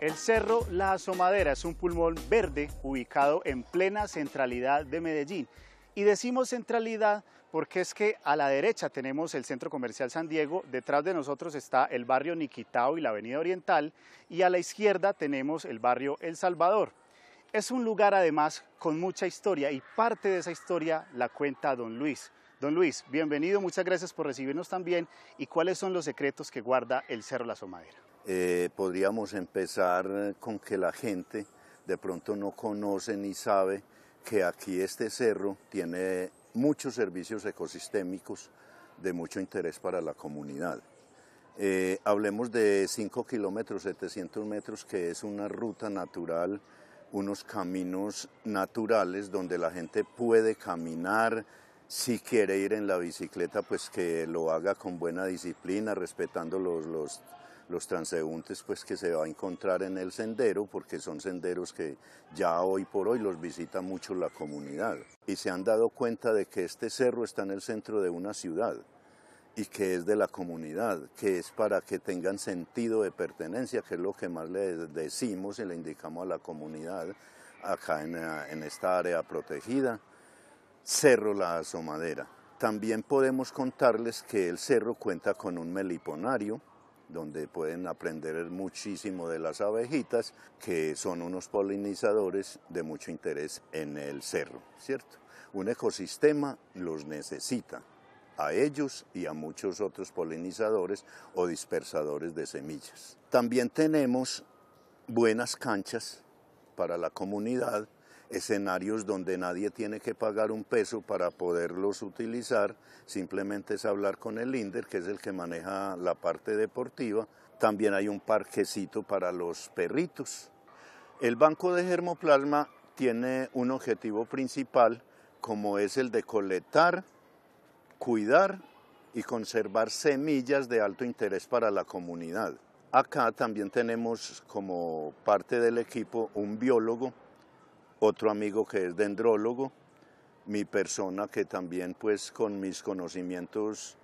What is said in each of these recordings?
El Cerro La Asomadera es un pulmón verde ubicado en plena centralidad de Medellín. Y decimos centralidad porque es que a la derecha tenemos el Centro Comercial San Diego, detrás de nosotros está el barrio Niquitao y la Avenida Oriental, y a la izquierda tenemos el barrio El Salvador. Es un lugar además con mucha historia y parte de esa historia la cuenta don Luis. Don Luis, bienvenido, muchas gracias por recibirnos también. ¿Y cuáles son los secretos que guarda el Cerro La Somadera? Eh, podríamos empezar con que la gente de pronto no conoce ni sabe que aquí este cerro tiene muchos servicios ecosistémicos de mucho interés para la comunidad. Eh, hablemos de 5 kilómetros, 700 metros, que es una ruta natural, unos caminos naturales donde la gente puede caminar, si quiere ir en la bicicleta, pues que lo haga con buena disciplina, respetando los, los, los, transeúntes pues que se va a encontrar en el sendero, porque son senderos que ya hoy por hoy los visita mucho la comunidad. Y se han dado cuenta de que este cerro está en el centro de una ciudad y que es de la comunidad, que es para que tengan sentido de pertenencia, que es lo que más le decimos y le indicamos a la comunidad acá en, en esta área protegida Cerro La Asomadera. También podemos contarles que el cerro cuenta con un meliponario, donde pueden aprender muchísimo de las abejitas, que son unos polinizadores de mucho interés en el cerro, ¿cierto? Un ecosistema los necesita, a ellos y a muchos otros polinizadores o dispersadores de semillas. También tenemos buenas canchas para la comunidad escenarios donde nadie tiene que pagar un peso para poderlos utilizar, simplemente es hablar con el INDER, que es el que maneja la parte deportiva. También hay un parquecito para los perritos. El banco de germoplasma tiene un objetivo principal como es el de colectar, cuidar y conservar semillas de alto interés para la comunidad. Acá también tenemos como parte del equipo un biólogo otro amigo que es dendrólogo, mi persona que también pues con mis conocimientos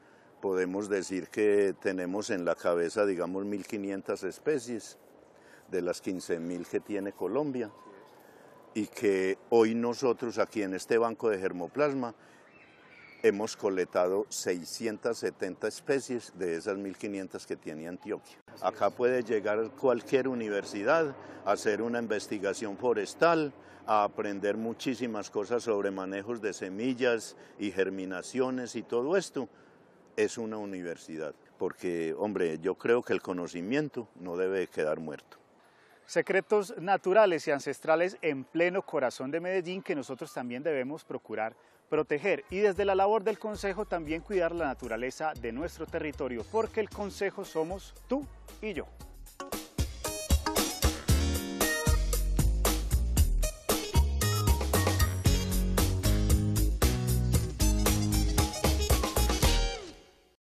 podemos decir que tenemos en la cabeza digamos 1500 especies de las 15.000 que tiene Colombia y que hoy nosotros aquí en este banco de germoplasma hemos coletado 670 especies de esas 1500 que tiene Antioquia. Acá puede llegar cualquier universidad a hacer una investigación forestal, a aprender muchísimas cosas sobre manejos de semillas y germinaciones y todo esto. Es una universidad, porque, hombre, yo creo que el conocimiento no debe quedar muerto secretos naturales y ancestrales en pleno corazón de Medellín que nosotros también debemos procurar proteger y desde la labor del Consejo también cuidar la naturaleza de nuestro territorio, porque el Consejo somos tú y yo.